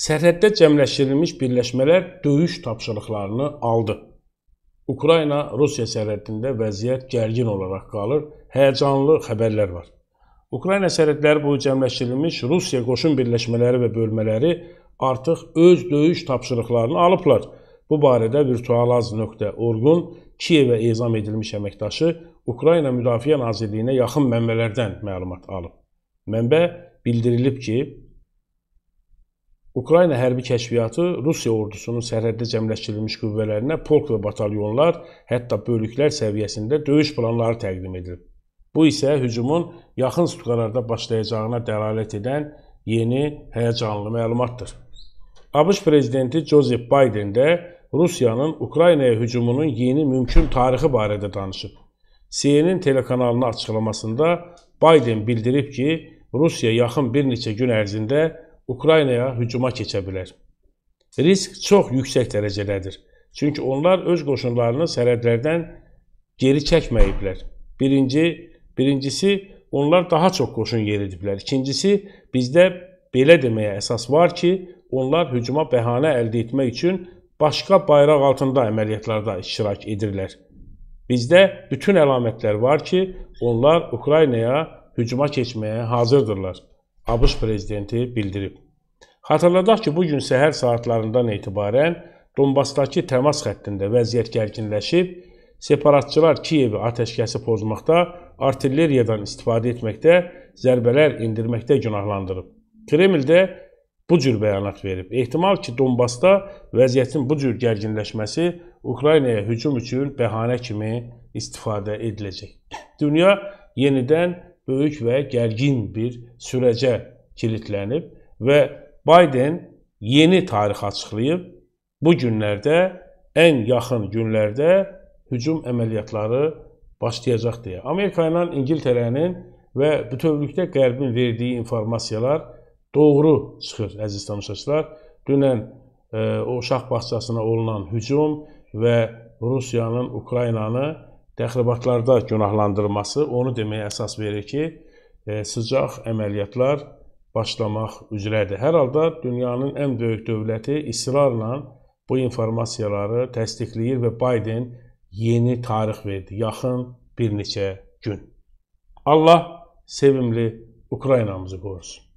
Sərhəddə cəmləşdirilmiş birləşmələr döyüş tapşırıqlarını aldı. Ukrayna-Rusiya sərhədində vəziyyət gərgin olaraq qalır, həyəcanlı xəbərlər var. Ukrayna sərhədləri boyu cəmləşdirilmiş Rusiya qoşun birləşmələri və bölmələri artıq öz döyüş tapşırıqlarını alıblar. Bu barədə virtualaz.org-un Kiyevə ezam edilmiş əməkdaşı Ukrayna Müdafiə Nazirliyinə yaxın mənbələrdən məlumat alıb. Mənbə bildirilib ki, Ukrayna hərbi kəşfiyyatı Rusiya ordusunun sərhəddə cəmləşdirilmiş qüvvələrinə polk və batalyonlar, hətta bölüklər səviyyəsində döyüş planları təqdim edilib. Bu isə hücumun yaxın sutqalarda başlayacağına dəlalət edən yeni həyəcanlı məlumatdır. ABŞ prezidenti Joseph Biden də Rusiyanın Ukraynaya hücumunun yeni mümkün tarixi barədə danışıb. CNN telekanalına açıqlamasında Biden bildirib ki, Rusiya yaxın bir neçə gün ərzində Ukraynaya hücuma keçə bilər. Risk çox yüksək dərəcədədir. Çünki onlar öz qoşunlarını sərhədlərdən geri çəkməyiblər. Birinci, birincisi onlar daha çox qoşun yeridiblər. İkincisi bizdə belə deməyə əsas var ki, onlar hücuma bəhanə əldə etmək üçün başqa bayraq altında əməliyyatlarda iştirak edirlər. Bizdə bütün əlamətlər var ki, onlar Ukraynaya hücuma keçməyə hazırdırlar. ABŞ prezidenti bildirib. Xatırladaq ki, bu gün səhər saatlarından etibarən Donbasdakı təmas xəttində vəziyyət gərginləşib, separatçılar Kiyevi atəşkəsi pozmaqda, artilleriyadan istifadə etməkdə, zərbələr endirməkdə günahlandırıb. Kreml də bu cür bəyanat verib. Ehtimal ki, Donbasda vəziyyətin bu cür gərginləşməsi Ukraynaya hücum üçün bəhanə kimi istifadə ediləcək. Dünya yenidən böyük və gərgin bir sürəcə kilitlənib və Biden yeni tarix açıqlayıb. Bu günlərdə, ən yaxın günlərdə hücum əməliyyatları başlayacaq deyə. Amerika ilə İngiltərənin və bütövlükdə Qərbin verdiyi informasiyalar doğru çıxır, əziz tamaşaçılar. Dünən e, o uşaq bağçasına olunan hücum və Rusiyanın Ukraynanı təxribatlarda günahlandırılması onu deməyə əsas verir ki, e, sıcaq əməliyyatlar başlamaq üzrədir. Hər halda dünyanın ən böyük dövləti israrla bu informasiyaları təsdiqləyir və Biden yeni tarix verdi, yaxın bir neçə gün. Allah sevimli Ukraynamızı qorusun.